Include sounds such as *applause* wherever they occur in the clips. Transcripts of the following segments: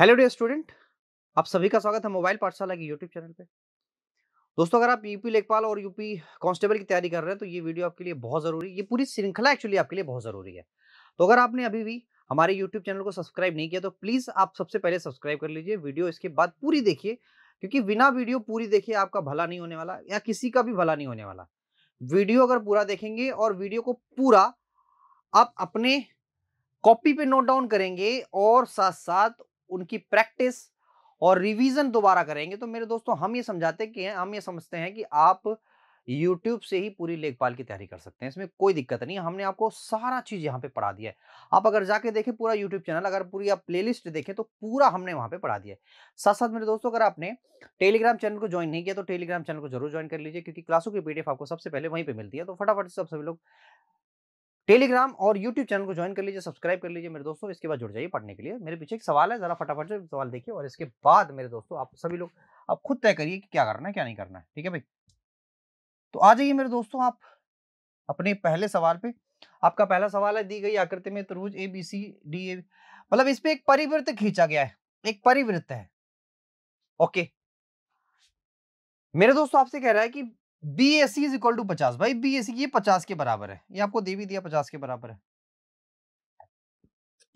hello dear student आप सभी का स्वागत है मोबाइल पाठशाला के यूट्यूब चैनल पे दोस्तों अगर आप यूपी लेखपाल और यूपी कांस्टेबल की तैयारी कर रहे हैं तो ये वीडियो आपके लिए बहुत ज़रूरी है ये पूरी श्रृंखला एक्चुअली आपके लिए बहुत ज़रूरी है तो अगर आपने अभी भी हमारे यूट्यूब चैनल को सब्सक्राइब नहीं किया तो प्लीज़ आप सबसे पहले सब्सक्राइब कर लीजिए वीडियो इसके बाद पूरी देखिए क्योंकि बिना वीडियो पूरी देखिए आपका भला नहीं होने वाला या किसी का भी भला नहीं होने वाला वीडियो अगर पूरा देखेंगे और वीडियो को पूरा आप अपने कॉपी पे नोट डाउन करेंगे और साथ साथ उनकी प्रैक्टिस और रिवीजन दोबारा करेंगे तो मेरे दोस्तों हम ये समझाते कि हम ये समझते हैं कि आप YouTube से ही पूरी लेखपाल की तैयारी कर सकते हैं इसमें कोई दिक्कत नहीं हमने आपको सारा चीज़ यहाँ पे पढ़ा दिया है आप अगर जाके देखें पूरा YouTube चैनल अगर पूरी आप प्लेलिस्ट देखें तो पूरा हमने वहाँ पे पढ़ा दिया है साथ साथ मेरे दोस्तों अगर आपने टेलीग्राम चैनल को ज्वाइन नहीं किया तो टेलीग्राम चैनल को जरूर ज्वाइन कर लीजिए क्योंकि क्लासों की पीडीएफ आपको सबसे पहले वहीं पर मिलती है तो फटाफट सब सभी लोग टेलीग्राम और यूट्यूब चैनल को ज्वाइन कर लीजिए सब्सक्राइब कर लीजिए मेरे दोस्तों इसके बाद जुड़ जाइए पढ़ने के लिए मेरे पीछे एक सवाल है ज़रा फटाफट से सवाल देखिए और इसके बाद मेरे दोस्तों आप सभी लोग आप खुद तय करिए कि क्या करना है क्या नहीं करना है ठीक है भाई तो आ जाइए मेरे दोस्तों आप अपने पहले सवाल पे आपका पहला सवाल है दी गई आकृति में त्रिभुज ए बी सी डी ए मतलब इस पर एक परिवृत्त खींचा गया है एक परिवृत्त है ओके मेरे दोस्तों आपसे कह रहा है कि B S C is equal to पचास भाई बी एस सी ये पचास के बराबर है ये आपको दे भी दिया पचास के बराबर है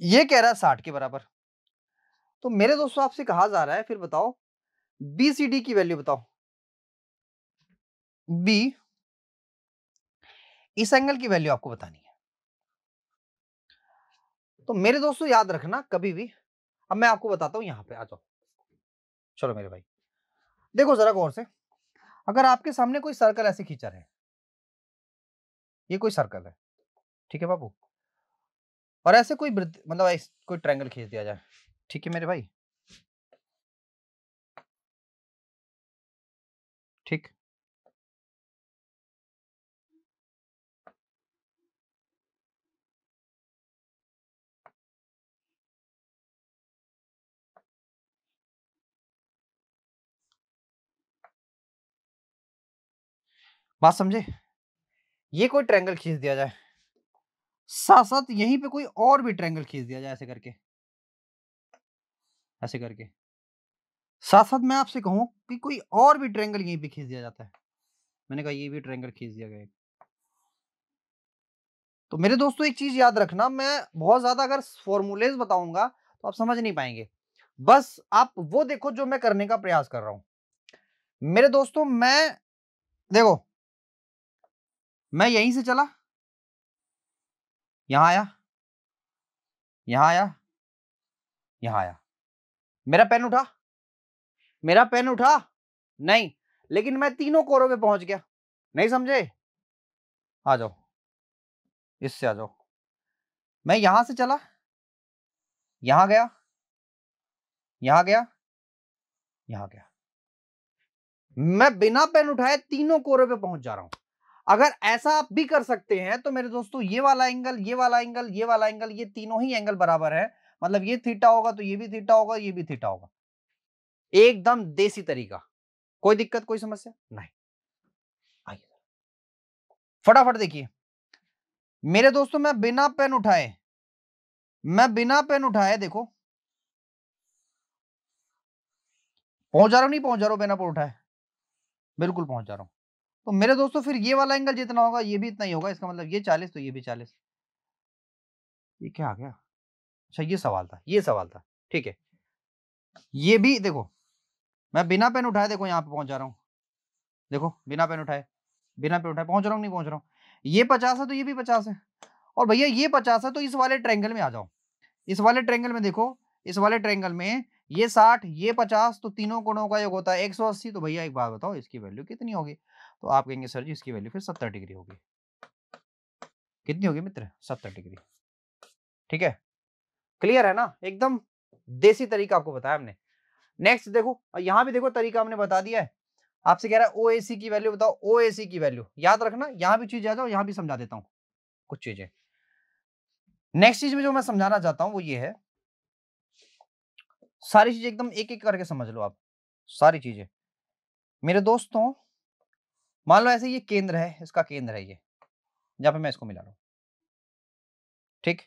ये कह रहा है साठ के बराबर तो मेरे दोस्तों आपसे कहा जा रहा है फिर बताओ बी सी डी की वैल्यू बताओ बी इस एंगल की वैल्यू आपको बतानी है तो मेरे दोस्तों याद रखना कभी भी अब मैं आपको बताता हूं यहां पे आ जाओ चलो मेरे भाई देखो जरा गौर से अगर आपके सामने कोई सर्कल ऐसे खींचा रहे ये कोई सर्कल है ठीक है बाबू और ऐसे कोई मतलब कोई ट्रायंगल खींच दिया जाए ठीक है मेरे भाई ठीक बात समझे ये कोई ट्रैंगल खींच दिया जाए साथ साथ यहीं पे कोई और भी ट्रैंगल खींच दिया जाए ऐसे करके ऐसे करके साथ साथ मैं आपसे कहूं कि कोई और भी ट्रैंगल यहीं पे खींच दिया जाता है मैंने कहा ये भी ट्रैंगल खींच दिया गया तो मेरे दोस्तों एक चीज याद रखना मैं बहुत ज्यादा अगर फॉर्मूलेज बताऊंगा तो आप समझ नहीं पाएंगे बस आप वो देखो जो मैं करने का प्रयास कर रहा हूं मेरे दोस्तों मैं देखो मैं यहीं से चला यहां आया यहां आया यहां आया मेरा पेन उठा मेरा पेन उठा नहीं लेकिन मैं तीनों कोरों पे पहुंच गया नहीं समझे आ जाओ इससे आ जाओ मैं यहां से चला यहां गया यहां गया यहां गया मैं बिना पेन उठाए तीनों कोरों पे पहुंच जा रहा हूं अगर ऐसा आप भी कर सकते हैं तो मेरे दोस्तों ये वाला एंगल ये वाला एंगल ये वाला एंगल ये तीनों ही एंगल बराबर है मतलब ये थीटा होगा तो ये भी थीटा होगा ये भी थीटा होगा एकदम देसी तरीका कोई दिक्कत कोई समस्या नहीं आइए फटाफट देखिए मेरे दोस्तों मैं बिना पेन उठाए मैं बिना पेन उठाए देखो पहुंच जा रहा हूं नहीं पहुंच जा रहा हूं बिना पेन उठाए बिल्कुल पहुंच जा रहा हूं तो मेरे दोस्तों फिर ये वाला एंगल जितना होगा ये भी इतना ही होगा इसका मतलब ये चालीस तो ये भी चालीस ये क्या आ गया अच्छा ये सवाल था ये सवाल था ठीक है ये भी देखो मैं बिना पेन उठाए देखो यहाँ पे पहुंच जा रहा हूँ देखो बिना पेन उठाए बिना पेन उठाए पहुंच रहा हूँ नहीं पहुंच रहा हूँ ये पचास है तो ये भी पचास है और भैया ये पचास है तो इस वाले ट्रेंगल में आ जाओ इस वाले ट्रेंगल में देखो इस वाले ट्रेंगल में ये साठ ये पचास तो तीनों कोणों का योग होता है एक सौ अस्सी तो भैया एक बात बताओ इसकी वैल्यू कितनी होगी तो आप कहेंगे सर जी इसकी वैल्यू फिर सत्तर डिग्री होगी कितनी होगी मित्र सत्तर डिग्री ठीक है क्लियर है ना एकदम देसी तरीका आपको बताया हमने नेक्स्ट देखो यहां भी देखो तरीका हमने बता दिया है आपसे कह रहा है ओ की वैल्यू बताओ ओ की वैल्यू याद रखना यहाँ भी चीज याद यहां भी समझा देता हूँ कुछ चीजें नेक्स्ट चीज में जो मैं समझाना चाहता हूँ वो ये है सारी चीज़ें एकदम एक एक करके समझ लो आप सारी चीज़ें मेरे दोस्तों मान लो ऐसे ये केंद्र है इसका केंद्र है ये जहां पे मैं इसको मिला रहा हूं ठीक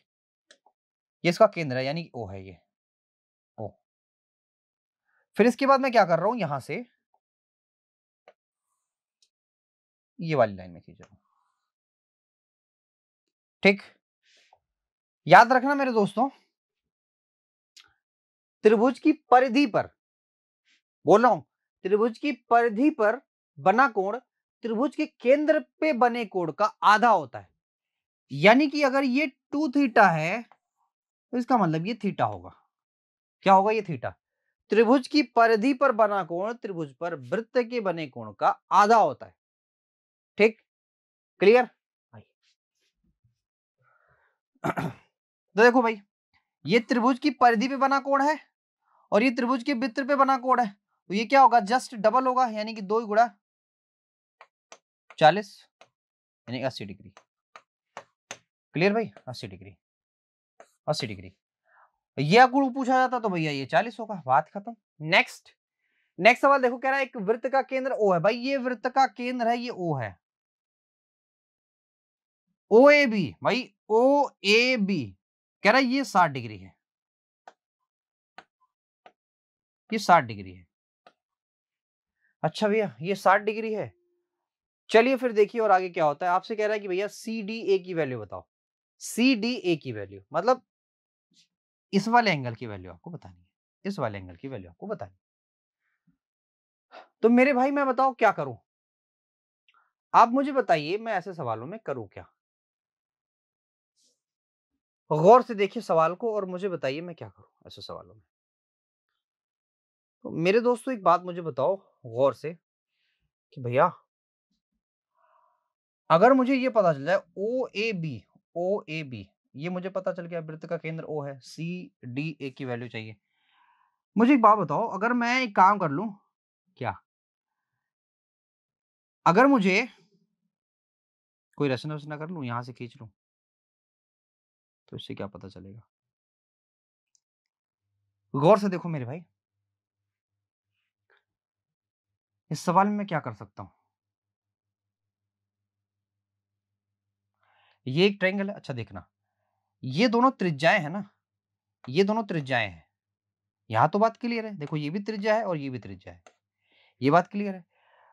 ये इसका केंद्र है यानी ओ है ये ओ फिर इसके बाद मैं क्या कर रहा हूं यहां से ये वाली लाइन में खींच रहा हूं ठीक याद रखना मेरे दोस्तों त्रिभुज की परिधि पर बोल रहा हूं त्रिभुज की परिधि पर बना कोण त्रिभुज के केंद्र पे बने कोण का आधा होता है यानी कि अगर ये टू थीटा है तो इसका मतलब ये थीटा होगा क्या होगा ये थीटा त्रिभुज की परिधि पर बना कोण त्रिभुज पर वृत्त के बने कोण का आधा होता है ठीक क्लियर *clears throat* तो देखो भाई ये त्रिभुज की परिधि पे बना कोण है और ये त्रिभुज के वित्र पे बना कोण है तो ये क्या होगा जस्ट डबल होगा यानी कि दो गुड़ा चालीस यानी अस्सी डिग्री क्लियर भाई अस्सी डिग्री अस्सी डिग्री यह गुण पूछा जाता तो भैया ये चालीस होगा बात खत्म नेक्स्ट नेक्स्ट सवाल देखो कह रहा है एक वृत्त का केंद्र ओ है भाई ये वृत्त का केंद्र है ये ओ है ओ ए बी भाई ओ ए बी कह रहा है ये साठ डिग्री है ये साठ डिग्री है अच्छा भैया ये साठ डिग्री है चलिए फिर देखिए और आगे क्या होता है आपसे कह रहा है कि भैया सी डी ए की वैल्यू बताओ सी डी ए की वैल्यू मतलब इस वाले एंगल की वैल्यू आपको बतानी है इस वाले एंगल की वैल्यू आपको बतानी है तो मेरे भाई मैं बताओ क्या करूं आप मुझे बताइए मैं ऐसे सवालों में करूं क्या गौर से देखिए सवाल को और मुझे बताइए मैं क्या करूं ऐसे सवालों में तो मेरे दोस्तों एक बात मुझे बताओ गौर से कि भैया अगर मुझे ये पता चल जाए ओ A B O A B ये मुझे पता चल गया वृत्त का केंद्र ओ है सी डी ए की वैल्यू चाहिए मुझे एक बात बताओ अगर मैं एक काम कर लू क्या अगर मुझे कोई रचना रचना कर लू यहां से खींच लू तो इससे क्या पता चलेगा गौर से देखो मेरे भाई इस सवाल में मैं क्या कर सकता हूं ये एक ट्रायंगल है अच्छा देखना ये दोनों त्रिज्याएं हैं ना ये दोनों त्रिज्याएं हैं यहां तो बात क्लियर है देखो ये भी त्रिज्या है और ये भी त्रिज्या है ये बात क्लियर है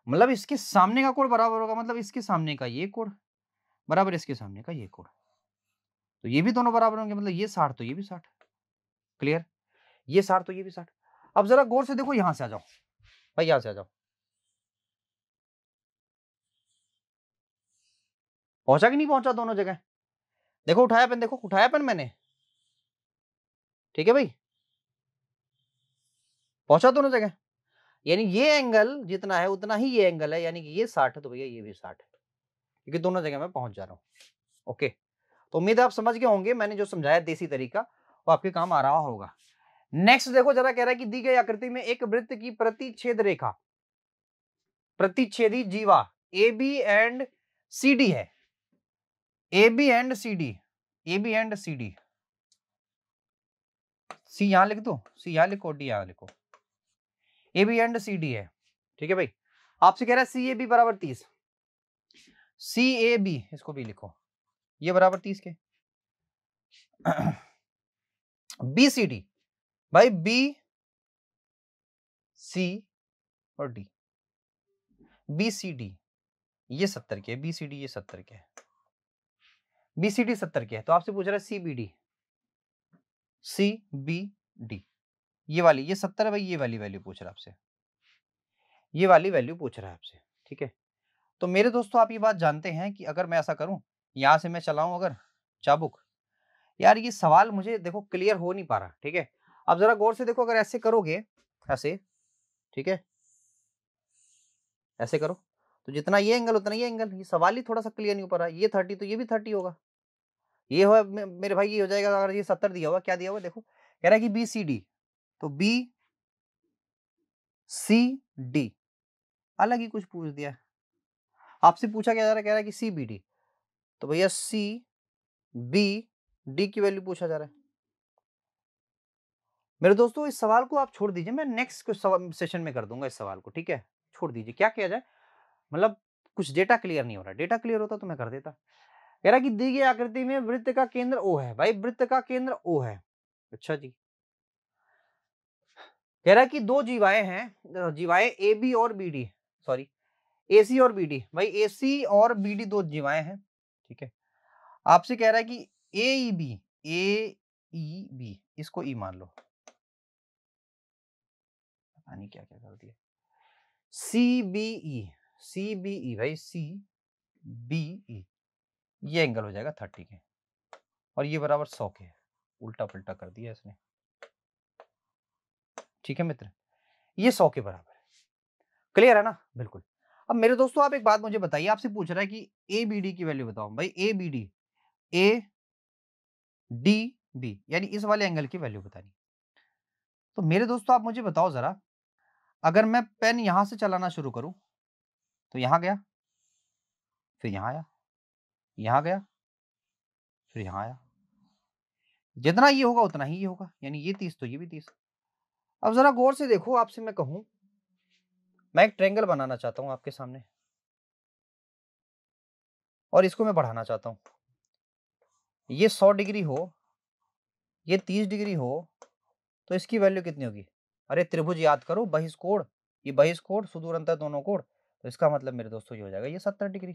मतलब इसके सामने का कोण बराबर होगा मतलब इसके सामने का ये कोण बराबर इसके सामने का ये कोण तो ये भी दोनों बराबर होंगे मतलब ये साठ तो ये भी साठ क्लियर ये साठ तो ये भी साठ अब जरा गौर से देखो यहां से आ जाओ भाई यहां से आ जाओ पहुंचा कि नहीं पहुंचा दोनों जगह देखो उठाया पेन देखो उठाया पेन मैंने ठीक है भाई पहुंचा दोनों जगह यानी ये एंगल जितना है उतना ही ये एंगल है यानी कि ये साठ है तो भैया ये भी साठ है क्योंकि दोनों जगह मैं पहुंच जा रहा हूं ओके तो उम्मीद है आप समझ गए होंगे मैंने जो समझाया देसी तरीका वो आपके काम आ रहा होगा नेक्स्ट देखो जरा कह रहा है कि दी गई आकृति में एक वृत्त की प्रतिच्छेद रेखा प्रतिच्छेदी जीवा a b and c d है a b and c d a b and c d c यहां लिख दो सी यहां लिखो डी यहां लिखो a b and c d है ठीक है भाई आपसे कह रहा है सी ए बी बराबर तीस सी ए बी इसको भी लिखो ये बराबर तीस के बी सी डी भाई बी सी और डी बी सी डी ये सत्तर के बी सी डी ये सत्तर के बी सी डी सत्तर के है तो आपसे पूछ रहा है c b d c b d ये वाली ये सत्तर है भाई ये वाली वैल्यू पूछ रहा है आपसे ये वाली वैल्यू पूछ रहा है आपसे ठीक है तो मेरे दोस्तों आप ये बात जानते हैं कि अगर मैं ऐसा करूं यहाँ से मैं चलाऊँ अगर चाबुक यार ये सवाल मुझे देखो क्लियर हो नहीं पा रहा ठीक है अब जरा गौर से देखो अगर ऐसे करोगे ऐसे ठीक है ऐसे करो तो जितना ये एंगल उतना ये एंगल ये सवाल ही थोड़ा सा क्लियर नहीं हो पा रहा ये थर्टी तो ये भी थर्टी होगा ये हो मेरे भाई ये हो जाएगा अगर ये सत्तर दिया हुआ क्या दिया हुआ देखो कह रहा है कि बी सी डी तो बी सी डी अलग ही कुछ पूछ दिया आपसे पूछा क्या जा रहा है कह रहा है कि सी बी डी तो भैया सी बी डी की वैल्यू पूछा जा रहा है मेरे दोस्तों इस सवाल को आप छोड़ दीजिए मैं नेक्स्ट सेशन में कर दूंगा इस सवाल को ठीक है छोड़ दीजिए क्या किया जाए मतलब कुछ डेटा क्लियर नहीं हो रहा डेटा क्लियर होता तो मैं कर देता कह रहा कि दी गई आकृति में वृत्त का केंद्र ओ है भाई वृत्त का केंद्र ओ है अच्छा जी कह रहा कि दो जीवाएं हैं जीवाएं ए बी और b d sorry a c और बी डी भाई ए सी और बी डी दो जीवाएं हैं ठीक है आपसे कह रहा है कि ए बी ए बी इसको ई मान लो पता नहीं क्या क्या कर दिया C B E C B E भाई सी बी ई ये एंगल हो जाएगा थर्टी के और ये बराबर सौ के उल्टा पुलटा कर दिया इसने ठीक है मित्र ये सौ के बराबर क्लियर है ना बिल्कुल अब मेरे दोस्तों आप एक बात मुझे बताइए आपसे पूछ रहा है कि ए बी डी की वैल्यू बताओ भाई a b d a d b यानी इस वाले एंगल की वैल्यू बतानी तो मेरे दोस्तों आप मुझे बताओ ज़रा अगर मैं पेन यहां से चलाना शुरू करूं तो यहां गया फिर यहाँ आया यहां गया फिर यहाँ आया जितना ये होगा उतना ही ये होगा यानी ये तीस तो ये भी तीस अब ज़रा गौर से देखो आपसे मैं कहूं मैं एक ट्रेंगल बनाना चाहता हूँ आपके सामने और इसको मैं बढ़ाना चाहता हूँ ये सौ डिग्री हो ये तीस डिग्री हो तो इसकी वैल्यू कितनी होगी अरे त्रिभुज याद करो बहिष कोण ये बहिष कोण सुदूर अंतर दोनों कोण तो इसका मतलब मेरे दोस्तों ये हो जाएगा ये सत्तर डिग्री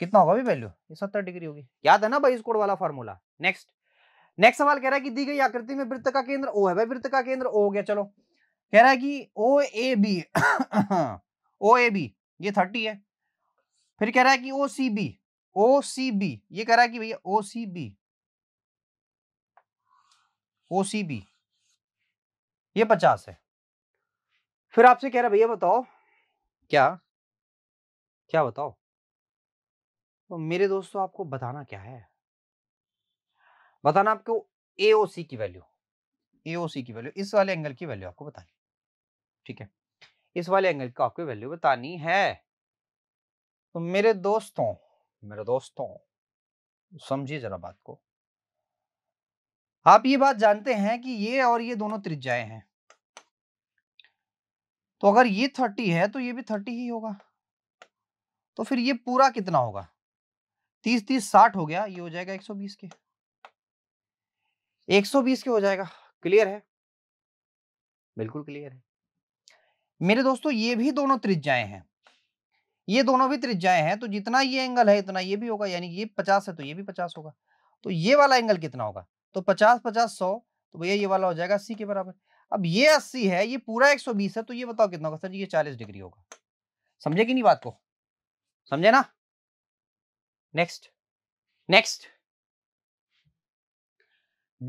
कितना होगा भी वैल्यू ये सत्तर डिग्री होगी याद है ना बहिष कोण वाला फॉर्मूला नेक्स्ट नेक्स्ट सवाल कह रहा है कि दी गई आकृति में वृत्त का केंद्र ओ है भाई वृत्त का केंद्र ओ हो गया चलो कह रहा है कि O A B *coughs* O A B ये थर्टी है फिर कह रहा है कि ओ C B O C B ये कह रहा है कि भैया ओ C B O C B ये पचास है फिर आपसे कह रहा भैया बताओ क्या क्या बताओ तो मेरे दोस्तों आपको बताना क्या है बताना आपको एओसी की वैल्यू एओसी की वैल्यू इस वाले एंगल की वैल्यू आपको बतानी ठीक है इस वाले एंगल की आपको वैल्यू बतानी है तो मेरे दोस्तों मेरे दोस्तों समझिए जरा बात को आप ये बात जानते हैं कि ये और ये दोनों त्रिज्याएं हैं तो अगर ये थर्टी है तो ये भी थर्टी ही होगा तो फिर ये पूरा कितना होगा तीस तीस साठ हो गया ये हो जाएगा एक सौ बीस के एक सौ बीस के हो जाएगा क्लियर है बिल्कुल क्लियर है मेरे दोस्तों ये भी दोनों त्रिज्याएं हैं ये दोनों भी त्रिज्याएं हैं तो जितना ये एंगल है इतना ये भी होगा यानी ये पचास है तो ये भी पचास होगा तो ये वाला एंगल कितना होगा तो पचास पचास सौ तो भैया ये वाला हो जाएगा अस्सी के बराबर अब ये अस्सी है ये पूरा एक सौ बीस है तो ये बताओ कितना होगा सर ये चालीस डिग्री होगा समझे कि नहीं बात को समझे ना नेक्स्ट नेक्स्ट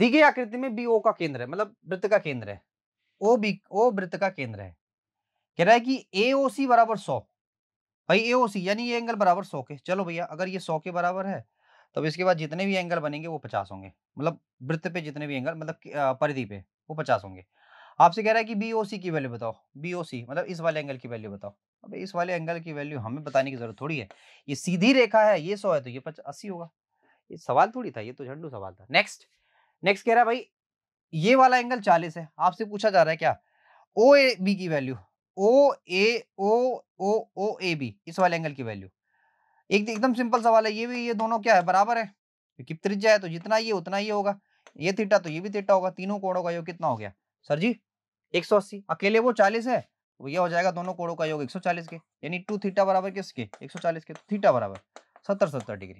दिघे आकृति में बी ओ का केंद्र है मतलब वृत्त का केंद्र है ओ बी ओ वृत्त का केंद्र है कह रहा है कि ए ओ सी बराबर सौ भाई ए ओ सी यानी ये एंगल बराबर सौ के चलो भैया अगर ये सौ के बराबर है तो इसके बाद जितने भी एंगल बनेंगे वो पचास होंगे मतलब वृत्त पे जितने भी एंगल मतलब परिधि पे वो पचास होंगे आपसे कह रहा है कि बी ओ सी की वैल्यू बताओ बी ओ सी मतलब इस वाले एंगल की वैल्यू बताओ अब इस वाले एंगल की वैल्यू हमें बताने की जरूरत थोड़ी है ये सीधी रेखा है ये सौ है तो ये अस्सी होगा ये सवाल थोड़ी था ये तो झंडू सवाल था नेक्स्ट नेक्स्ट कह रहा है भाई ये वाला एंगल चालीस है आपसे पूछा जा रहा है क्या ओ ए बी की value O A O O O A B इस वाले एंगल की वैल्यू एक एकदम सिंपल सवाल है ये भी ये दोनों क्या है बराबर है क्योंकि त्रिज्या है तो जितना ये उतना ये होगा ये थीटा तो ये भी थीटा होगा तीनों कोणों का योग कितना हो गया सर जी 180 अकेले वो 40 है तो ये हो जाएगा दोनों कोणों का योग 140 के यानी टू थीटा बराबर किसके 140 के थीटा तो बराबर सत्तर सत्तर डिग्री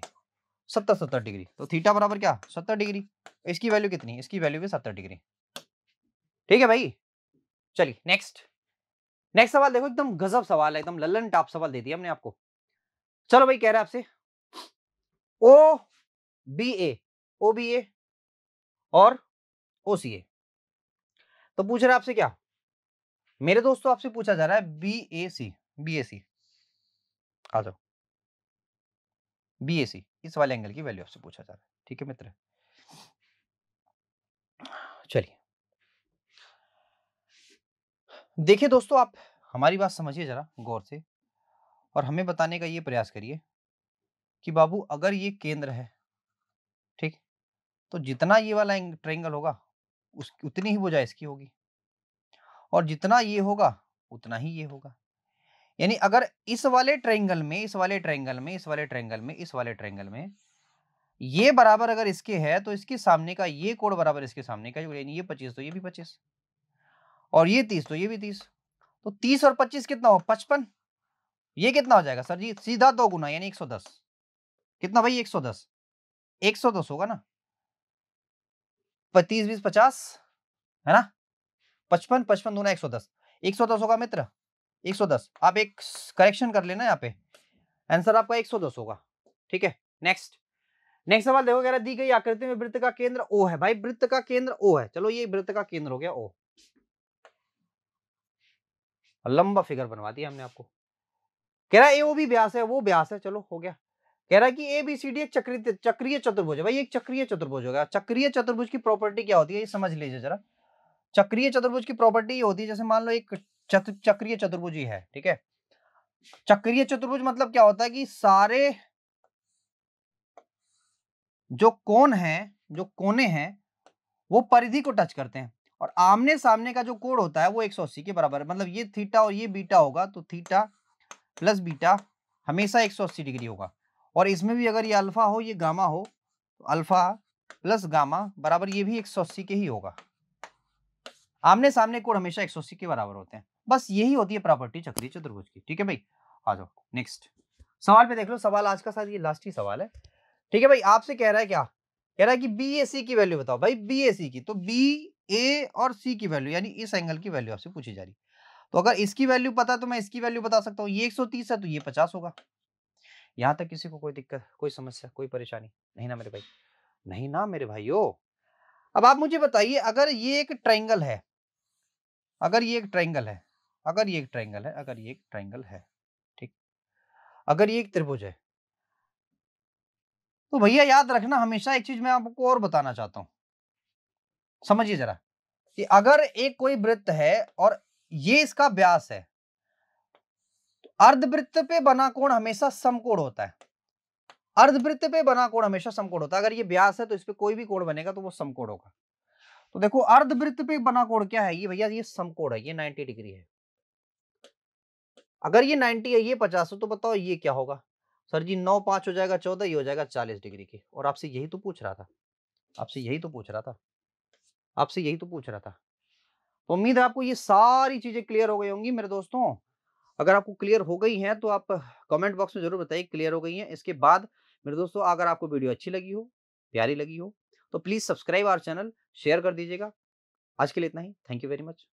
सत्तर सत्तर डिग्री तो थीटा बराबर क्या सत्तर डिग्री इसकी वैल्यू कितनी इसकी वैल्यू भी सत्तर डिग्री ठीक है भाई चलिए नेक्स्ट नेक्स्ट सवाल देखो एकदम गजब सवाल है एकदम ललन टाप सवाल दे दिया हमने आपको चलो भाई कह रहे हैं आपसे ओ बी ए ओ बी ए और ओ सी ए तो पूछ रहे आपसे क्या मेरे दोस्तों तो आपसे पूछा जा रहा है बी ए सी बी ए सी आ जाओ बी ए सी इस वाले एंगल की वैल्यू आपसे पूछा जा रहा है ठीक है मित्र चलिए देखिए दोस्तों आप हमारी बात समझिए ज़रा गौर से और हमें बताने का ये प्रयास करिए कि बाबू अगर ये केंद्र है ठीक तो जितना ये वाला ट्रायंगल होगा उस उतनी ही बोझा इसकी होगी और जितना ये होगा उतना ही ये होगा यानी अगर इस वाले ट्रायंगल में इस वाले ट्रायंगल में इस वाले ट्रायंगल में इस वाले ट्रायंगल में ये बराबर अगर इसके है तो इसके सामने का ये कोण बराबर इसके सामने का ये पच्चीस तो ये भी पच्चीस और ये तीस तो ये भी तीस तो तीस और पच्चीस कितना हो पचपन ये कितना हो जाएगा सर जी सीधा दो गुना यानी एक सौ दस कितना भाई एक सौ दस एक सौ दस होगा ना तीस बीस पचास है ना पचपन पचपन दूना एक सौ दस एक सौ दस होगा मित्र एक सौ दस आप एक करेक्शन कर लेना यहाँ पे आंसर आपका एक सौ दस होगा ठीक है नेक्स्ट नेक्स्ट सवाल देखो कह रहा दी गई आकृति में वृत्त का केंद्र ओ है भाई वृत्त का केंद्र ओ है चलो ये वृत्त का केंद्र हो गया ओ लंबा फिगर बनवा दिया हमने आपको कह रहा है ए वो भी ब्यास है वो ब्यास है चलो हो गया कह रहा है कि ए बी सी डी एक चक्रीय चक्रीय चतुर्भुज है भाई एक चक्रीय चतुर्भुज होगा चक्रीय चतुर्भुज की प्रॉपर्टी क्या होती है ये समझ लीजिए जरा चक्रीय चतुर्भुज की प्रॉपर्टी ये होती है जैसे मान लो एक चतु, चक्रीय चतुर्भुज ही है ठीक है चक्रीय चतुर्भुज मतलब क्या होता है कि सारे जो कोण है जो कोने हैं वो परिधि को टच करते हैं और आमने सामने का जो कोण होता है वो 180 के बराबर है मतलब ये थीटा और ये बीटा होगा तो थीटा प्लस बीटा हमेशा 180 डिग्री होगा और इसमें भी अगर ये अल्फा हो ये गामा हो तो अल्फा प्लस गामा बराबर ये भी 180 के ही होगा आमने सामने कोण हमेशा 180 के बराबर होते हैं बस यही होती है प्रॉपर्टी चक्रीय चतुर्भुज की ठीक है भाई आ जाओ नेक्स्ट सवाल पे देख लो सवाल आज का साथ ये लास्ट ही सवाल है ठीक है भाई आपसे कह रहा है क्या कह रहा है कि बी की वैल्यू बताओ भाई बी की तो बी ए और सी की वैल्यू यानी इस एंगल की वैल्यू आपसे पूछी जा रही तो अगर इसकी वैल्यू पता तो मैं इसकी वैल्यू बता सकता हूँ ये एक है तो ये पचास होगा यहाँ तक किसी को कोई दिक्कत कोई समस्या कोई परेशानी नहीं ना मेरे भाई नहीं ना मेरे भाई अब आप मुझे बताइए अगर ये एक ट्राइंगल है अगर ये एक ट्राइंगल है अगर ये एक ट्राइंगल है अगर ये एक ट्राइंगल है ठीक अगर ये एक त्रिभुज है तो भैया याद रखना हमेशा एक चीज मैं आपको और बताना चाहता हूँ समझिए जरा कि अगर एक कोई वृत्त है और ये इसका व्यास है तो अर्धवृत्त पे बना कोण हमेशा समकोण होता है अर्धवृत्त पे बना कोण हमेशा समकोण होता है अगर ये व्यास है तो इस पर कोई भी कोण बनेगा तो वो समकोण होगा तो देखो अर्धवृत्त पे बना कोण क्या है ये भैया ये समकोण है ये नाइनटी डिग्री है अगर ये नाइनटी है ये पचास हो तो बताओ ये क्या होगा सर जी नौ पांच हो जाएगा चौदह ये हो जाएगा चालीस डिग्री के और आपसे यही तो पूछ रहा था आपसे यही तो पूछ रहा था आपसे यही तो पूछ रहा था तो उम्मीद है आपको ये सारी चीज़ें क्लियर हो गई होंगी मेरे दोस्तों अगर आपको क्लियर हो गई हैं तो आप कमेंट बॉक्स में ज़रूर बताइए क्लियर हो गई हैं इसके बाद मेरे दोस्तों अगर आपको वीडियो अच्छी लगी हो प्यारी लगी हो तो please subscribe our channel share कर दीजिएगा आज के लिए इतना ही थैंक यू वेरी मच